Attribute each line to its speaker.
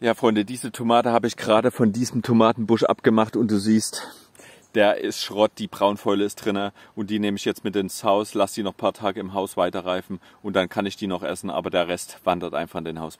Speaker 1: Ja, Freunde, diese Tomate habe ich gerade von diesem Tomatenbusch abgemacht und du siehst, der ist Schrott, die Braunfäule ist drinne und die nehme ich jetzt mit ins Haus, lasse die noch ein paar Tage im Haus weiterreifen und dann kann ich die noch essen, aber der Rest wandert einfach in den Haus mit.